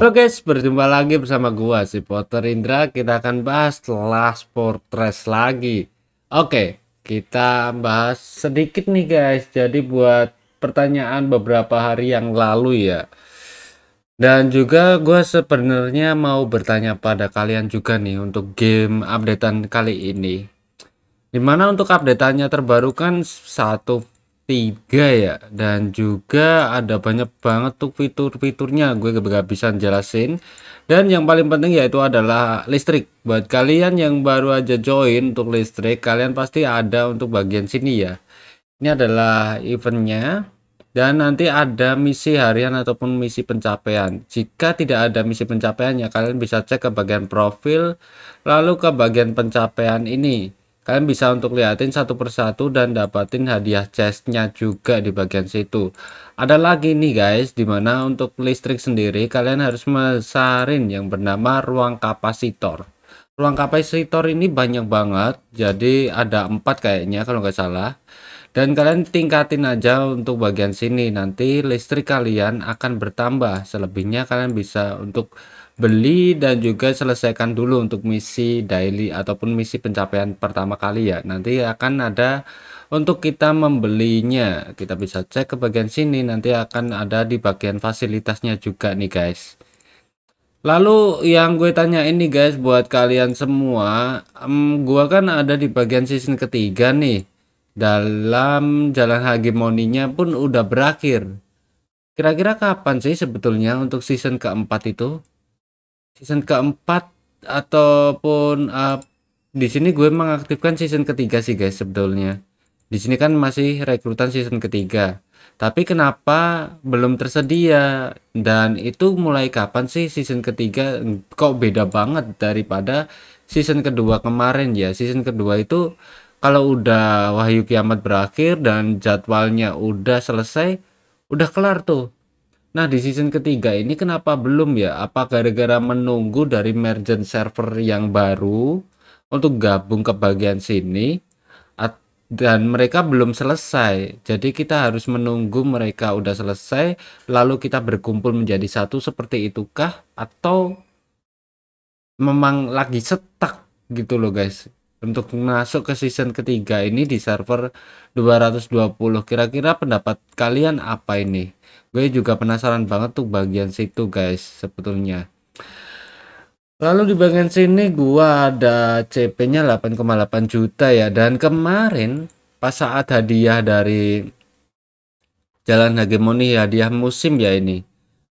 Halo guys, berjumpa lagi bersama gua si Potter Indra. Kita akan bahas Last Fortress lagi. Oke, kita bahas sedikit nih guys. Jadi buat pertanyaan beberapa hari yang lalu ya. Dan juga gua sebenarnya mau bertanya pada kalian juga nih untuk game updatean kali ini. Dimana untuk updateannya terbaru kan satu 3 ya dan juga ada banyak banget tuh fitur-fiturnya gue kehabisan jelasin dan yang paling penting yaitu adalah listrik buat kalian yang baru aja join untuk listrik kalian pasti ada untuk bagian sini ya ini adalah eventnya dan nanti ada misi harian ataupun misi pencapaian jika tidak ada misi pencapaian ya kalian bisa cek ke bagian profil lalu ke bagian pencapaian ini Kalian bisa untuk liatin satu persatu dan dapatin hadiah chestnya juga di bagian situ. Ada lagi nih guys, dimana untuk listrik sendiri kalian harus mesarin yang bernama ruang kapasitor. Ruang kapasitor ini banyak banget, jadi ada empat kayaknya kalau nggak salah. Dan kalian tingkatin aja untuk bagian sini, nanti listrik kalian akan bertambah. Selebihnya kalian bisa untuk beli dan juga selesaikan dulu untuk misi daily ataupun misi pencapaian pertama kali ya nanti akan ada untuk kita membelinya kita bisa cek ke bagian sini nanti akan ada di bagian fasilitasnya juga nih guys Lalu yang gue tanya ini guys buat kalian semua, um, gue kan ada di bagian season ketiga nih. Dalam jalan hegemoninya pun udah berakhir. Kira-kira kapan sih sebetulnya untuk season keempat itu? Season keempat ataupun uh, di sini gue mengaktifkan season ketiga sih guys sebetulnya. Di sini kan masih rekrutan season ketiga. Tapi kenapa belum tersedia? Dan itu mulai kapan sih season ketiga kok beda banget daripada season kedua kemarin ya? Season kedua itu kalau udah wahyu kiamat berakhir dan jadwalnya udah selesai, udah kelar tuh. Nah, di season ketiga ini kenapa belum ya? Apa gara-gara menunggu dari merchant server yang baru untuk gabung ke bagian sini dan mereka belum selesai. Jadi kita harus menunggu mereka udah selesai lalu kita berkumpul menjadi satu seperti itukah atau memang lagi setak gitu loh guys untuk masuk ke season ketiga ini di server 220 kira-kira pendapat kalian apa ini gue juga penasaran banget tuh bagian situ guys sebetulnya Lalu di bagian sini gua ada CP-nya 8,8 juta ya dan kemarin pas saat hadiah dari Jalan Hegemoni hadiah musim ya ini.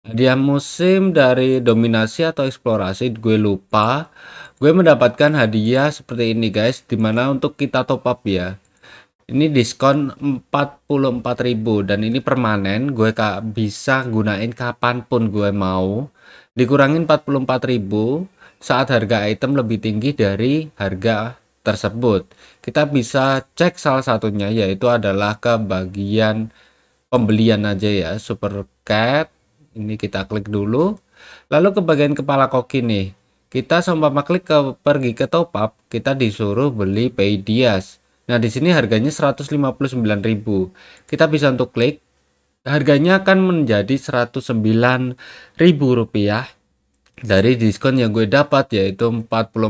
Hadiah musim dari dominasi atau eksplorasi gue lupa gue mendapatkan hadiah seperti ini guys dimana untuk kita top up ya ini diskon 44.000 dan ini permanen gue kak bisa gunain kapanpun gue mau dikurangin 44.000 saat harga item lebih tinggi dari harga tersebut kita bisa cek salah satunya yaitu adalah ke bagian pembelian aja ya super cat ini kita klik dulu lalu ke bagian kepala koki nih kita seumpama klik ke pergi ke top up, kita disuruh beli Paydias. Nah, di sini harganya 159.000. Kita bisa untuk klik harganya akan menjadi 109.000 rupiah dari diskon yang gue dapat yaitu 44.000.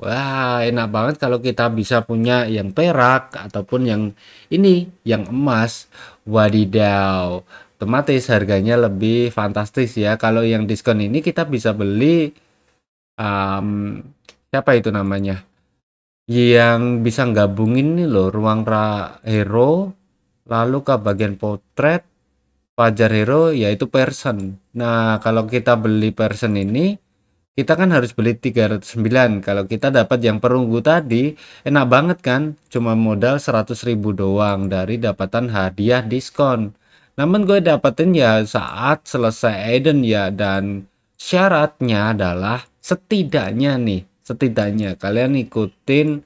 Wah, enak banget kalau kita bisa punya yang perak ataupun yang ini yang emas. Wadidaw. Otomatis harganya lebih fantastis ya. Kalau yang diskon ini kita bisa beli um, siapa itu namanya, yang bisa gabungin nih loh ruang ra hero, lalu ke bagian potret pajar hero yaitu person. Nah kalau kita beli person ini, kita kan harus beli 309 kalau kita dapat yang perunggu tadi enak banget kan cuma modal 100.000 doang dari dapatan hadiah diskon. Namun gue dapetin ya saat selesai Eden ya dan syaratnya adalah setidaknya nih setidaknya kalian ikutin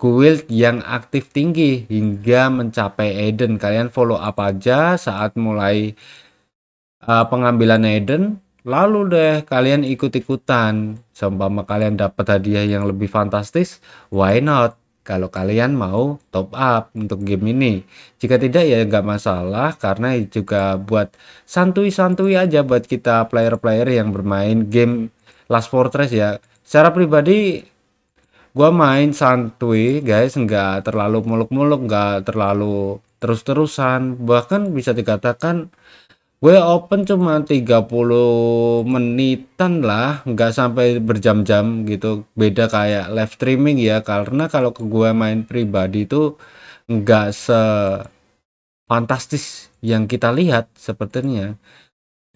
guild yang aktif tinggi hingga mencapai Eden. Kalian follow up aja saat mulai uh, pengambilan Eden. Lalu deh kalian ikut-ikutan. Seumpama kalian dapat hadiah yang lebih fantastis, why not? Kalau kalian mau top up untuk game ini. Jika tidak ya nggak masalah karena juga buat santui-santui aja buat kita player-player yang bermain game Last Fortress ya. Secara pribadi gua main santuy, guys, enggak terlalu muluk-muluk, nggak terlalu terus-terusan, bahkan bisa dikatakan gue open cuma 30 menitan lah enggak sampai berjam-jam gitu beda kayak live streaming ya karena kalau ke gue main pribadi itu enggak se fantastis yang kita lihat sepertinya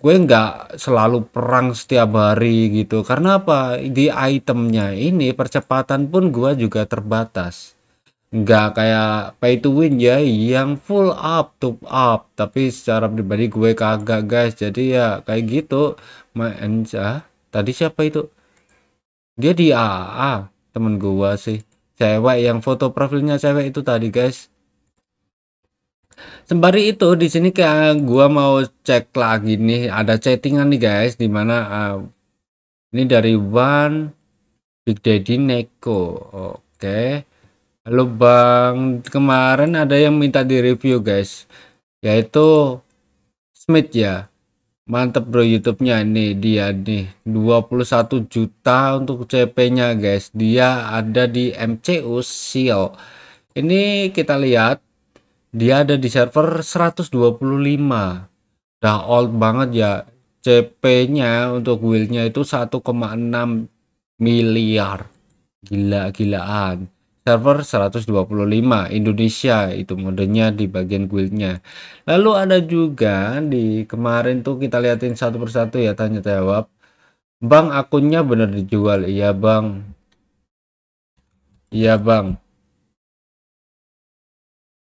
gue nggak selalu perang setiap hari gitu karena apa di itemnya ini percepatan pun gue juga terbatas nggak kayak pay to win ya yang full up top up tapi secara pribadi gue kagak guys jadi ya kayak gitu main ah, tadi siapa itu dia di AA temen gue sih cewek yang foto profilnya cewek itu tadi guys Sembari itu di sini kayak gua mau cek lagi nih ada chattingan nih guys dimana uh, eh, ini dari One Big Daddy Neko. Oke. Okay. Halo Bang, kemarin ada yang minta di review guys yaitu Smith ya. Mantep bro YouTube-nya ini dia nih 21 juta untuk CP-nya guys. Dia ada di MCU Seal. Ini kita lihat dia ada di server 125 dah old banget ya CP nya untuk wheelnya itu 1,6 miliar gila-gilaan server 125 Indonesia itu modenya di bagian guildnya lalu ada juga di kemarin tuh kita liatin satu persatu ya tanya jawab bang akunnya bener dijual iya bang iya bang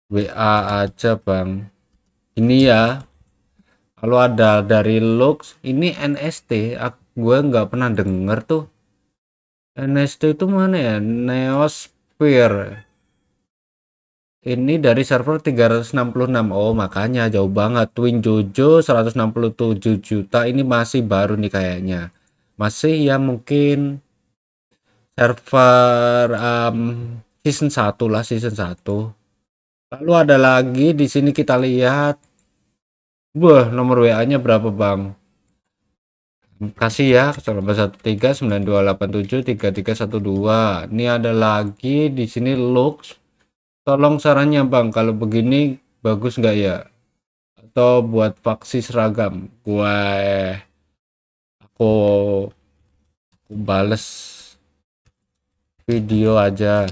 WA aja bang ini ya kalau ada dari Lux ini NST gue nggak pernah denger tuh NST itu mana ya Neosphere ini dari server 366 oh makanya jauh banget Twin Jojo 167 juta ini masih baru nih kayaknya masih ya mungkin server um, season 1 lah season 1 Lalu ada lagi di sini kita lihat Wah, nomor WA-nya berapa, Bang? Kasih ya, 01392873312. Ini ada lagi di sini Lux. Tolong sarannya, Bang, kalau begini bagus nggak ya? Atau buat vaksin seragam? Gue aku aku bales video aja.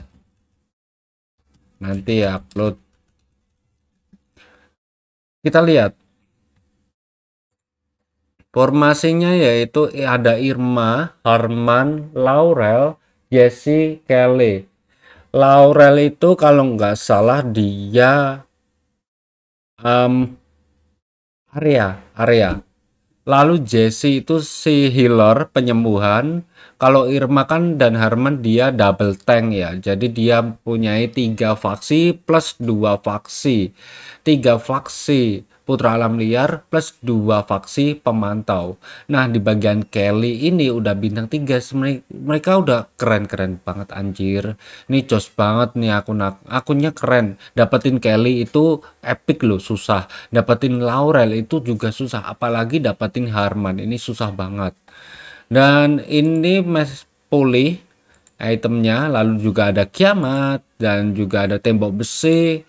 Nanti ya upload kita lihat formasinya yaitu ada Irma, Harman, Laurel, Jesse, Kelly. Laurel itu kalau nggak salah dia um, Arya, Arya. Lalu Jesse itu si healer penyembuhan. Kalau Irma kan dan Herman dia double tank ya. Jadi dia punya tiga faksi plus dua faksi. Tiga faksi putra alam liar plus dua faksi pemantau. Nah, di bagian Kelly ini udah bintang tiga. mereka udah keren-keren banget anjir. Ini jos banget nih akun akunnya keren. Dapetin Kelly itu epic loh, susah. Dapetin Laurel itu juga susah, apalagi dapetin Harman ini susah banget. Dan ini Mas Poli itemnya lalu juga ada kiamat dan juga ada tembok besi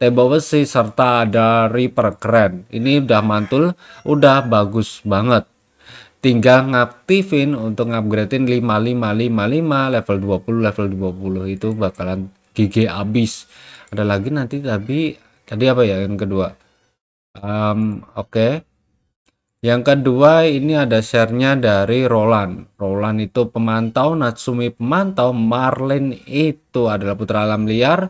tembok besi serta ada Reaper keren. Ini udah mantul, udah bagus banget. Tinggal ngaktifin untuk ngupgradein 5555 level 20 level 20 itu bakalan GG abis. Ada lagi nanti tapi tadi apa ya yang kedua? Um, oke. Okay. Yang kedua ini ada sharenya dari Roland. Roland itu pemantau, Natsumi pemantau, Marlin itu adalah putra alam liar,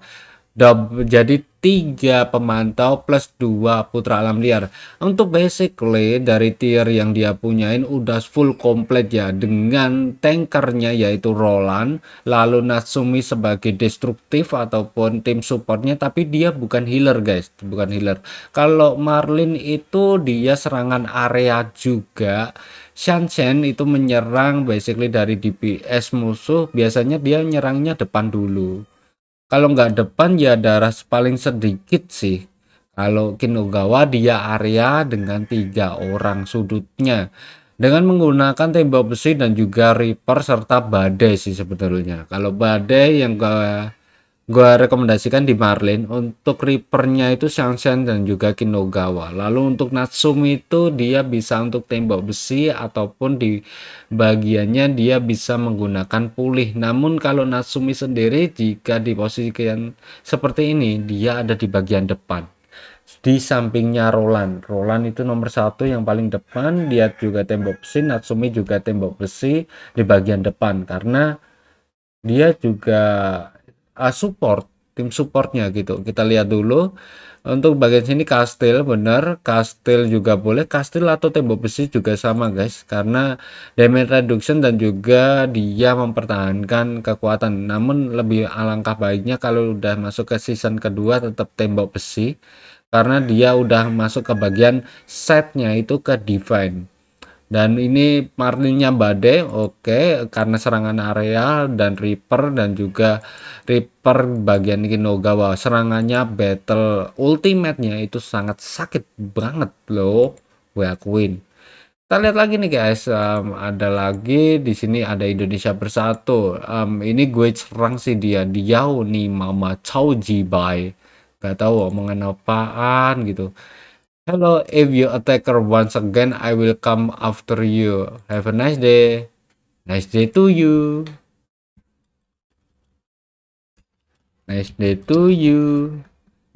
double, jadi tiga pemantau plus dua putra alam liar untuk basically dari tier yang dia punyain udah full komplit ya dengan tankernya yaitu Roland lalu Natsumi sebagai destruktif ataupun tim supportnya tapi dia bukan healer guys bukan healer kalau Marlin itu dia serangan area juga Shanshan itu menyerang basically dari DPS musuh biasanya dia nyerangnya depan dulu kalau nggak depan ya darah paling sedikit sih kalau Kinugawa dia area dengan tiga orang sudutnya dengan menggunakan tembok besi dan juga reaper serta badai sih sebetulnya kalau badai yang gak gue rekomendasikan di Marlin untuk Reapernya itu Shang Shen dan juga Kinogawa lalu untuk Natsumi itu dia bisa untuk tembok besi ataupun di bagiannya dia bisa menggunakan pulih namun kalau Natsumi sendiri jika di posisikan seperti ini dia ada di bagian depan di sampingnya Roland Roland itu nomor satu yang paling depan dia juga tembok besi Natsumi juga tembok besi di bagian depan karena dia juga uh, support tim supportnya gitu kita lihat dulu untuk bagian sini kastil benar kastil juga boleh kastil atau tembok besi juga sama guys karena damage reduction dan juga dia mempertahankan kekuatan namun lebih alangkah baiknya kalau udah masuk ke season kedua tetap tembok besi karena dia udah masuk ke bagian setnya itu ke divine dan ini Marlinnya Bade, oke, okay, karena serangan area dan Reaper dan juga Reaper bagian Kinogawa. Serangannya battle ultimate-nya itu sangat sakit banget loh, gue akuin. Kita lihat lagi nih guys, um, ada lagi di sini ada Indonesia Bersatu. Um, ini gue serang sih dia, diau nih Mama Chow Jibai. Gak tahu omongan apaan gitu Hello, if you attack once again, I will come after you. Have a nice day. Nice day to you. Nice day to you.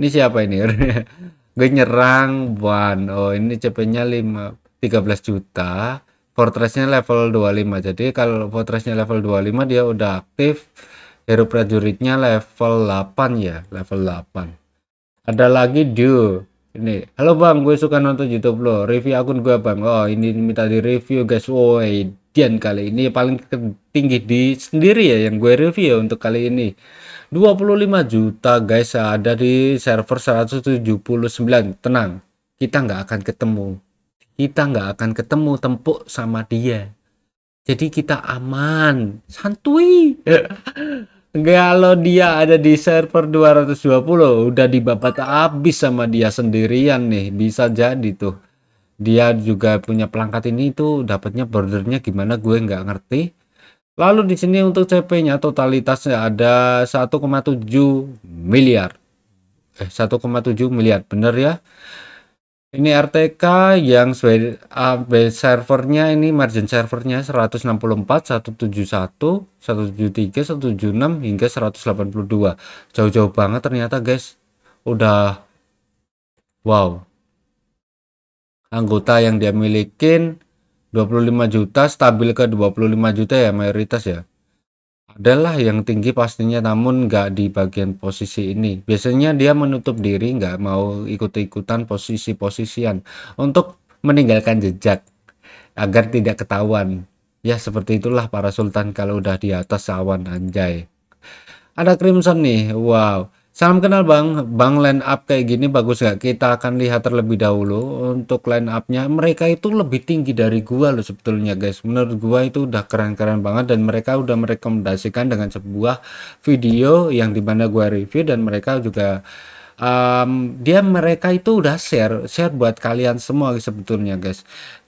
Ini siapa ini? Gue nyerang one. Oh, ini CP-nya tiga 13 juta. Fortressnya level 25. Jadi kalau Fortressnya level 25 dia udah aktif. Hero prajuritnya level 8 ya, level 8. Ada lagi dude ini halo bang gue suka nonton YouTube lo review akun gue bang oh ini minta di review guys woi oh, dan kali ini paling tinggi di sendiri ya yang gue review ya untuk kali ini 25 juta guys ada di server 179 tenang kita nggak akan ketemu kita nggak akan ketemu tempuk sama dia jadi kita aman santuy kalau dia ada di server 220 udah dibabat habis sama dia sendirian nih bisa jadi tuh dia juga punya pelangkat ini tuh dapatnya bordernya gimana gue nggak ngerti lalu di sini untuk CP nya totalitasnya ada 1,7 miliar eh 1,7 miliar bener ya ini RTK yang sesuai AB ah, servernya ini margin servernya 164, 171, 173, 176 hingga 182. Jauh-jauh banget ternyata guys. Udah wow. Anggota yang dia milikin 25 juta stabil ke 25 juta ya mayoritas ya adalah yang tinggi pastinya namun nggak di bagian posisi ini biasanya dia menutup diri nggak mau ikut-ikutan posisi-posisian untuk meninggalkan jejak agar tidak ketahuan ya seperti itulah para sultan kalau udah di atas awan anjay ada crimson nih wow Salam kenal Bang, Bang line up kayak gini bagus gak? Kita akan lihat terlebih dahulu untuk line upnya. Mereka itu lebih tinggi dari gua loh sebetulnya guys. Menurut gua itu udah keren-keren banget dan mereka udah merekomendasikan dengan sebuah video yang dimana gua review dan mereka juga um, dia mereka itu udah share share buat kalian semua sebetulnya guys.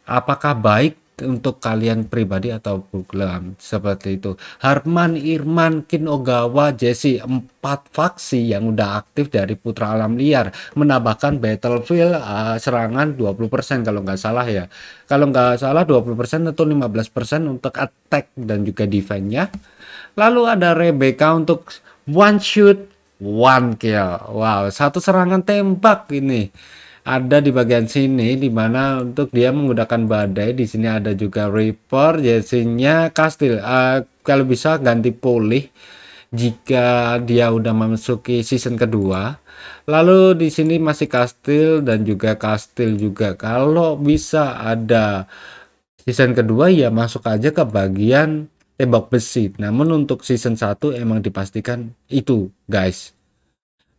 Apakah baik untuk kalian pribadi atau program seperti itu. Harman, Irman, Kin Ogawa, Jesse, empat faksi yang udah aktif dari Putra Alam Liar menambahkan Battlefield uh, serangan 20% kalau nggak salah ya. Kalau nggak salah 20% atau 15% untuk attack dan juga defense-nya. Lalu ada Rebecca untuk one shoot, one kill. Wow, satu serangan tembak ini ada di bagian sini di mana untuk dia menggunakan badai di sini ada juga Reaper jadinya kastil uh, kalau bisa ganti pulih jika dia udah memasuki season kedua lalu di sini masih kastil dan juga kastil juga kalau bisa ada season kedua ya masuk aja ke bagian tembok besi namun untuk season 1 emang dipastikan itu guys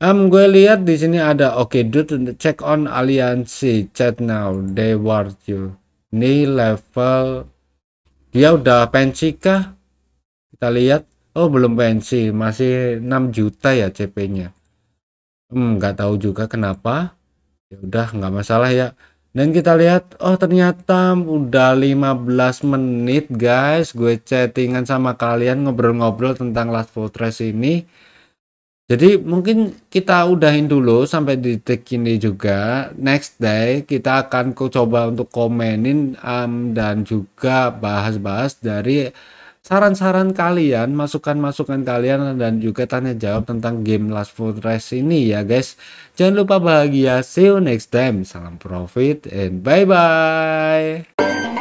Um, gue lihat di sini ada oke okay, dude check on aliansi chat now they want you. Ini level dia udah pensi kah? Kita lihat. Oh, belum pensi, masih 6 juta ya CP-nya. Hmm, nggak tahu juga kenapa. Ya udah, nggak masalah ya. Dan kita lihat, oh ternyata udah 15 menit guys gue chattingan sama kalian ngobrol-ngobrol tentang Last Fortress ini jadi mungkin kita udahin dulu sampai di detik ini juga. Next day kita akan coba untuk komenin um, dan juga bahas-bahas dari saran-saran kalian, masukan-masukan kalian dan juga tanya jawab tentang game Last Fortress ini ya guys. Jangan lupa bahagia. See you next time. Salam profit and bye bye.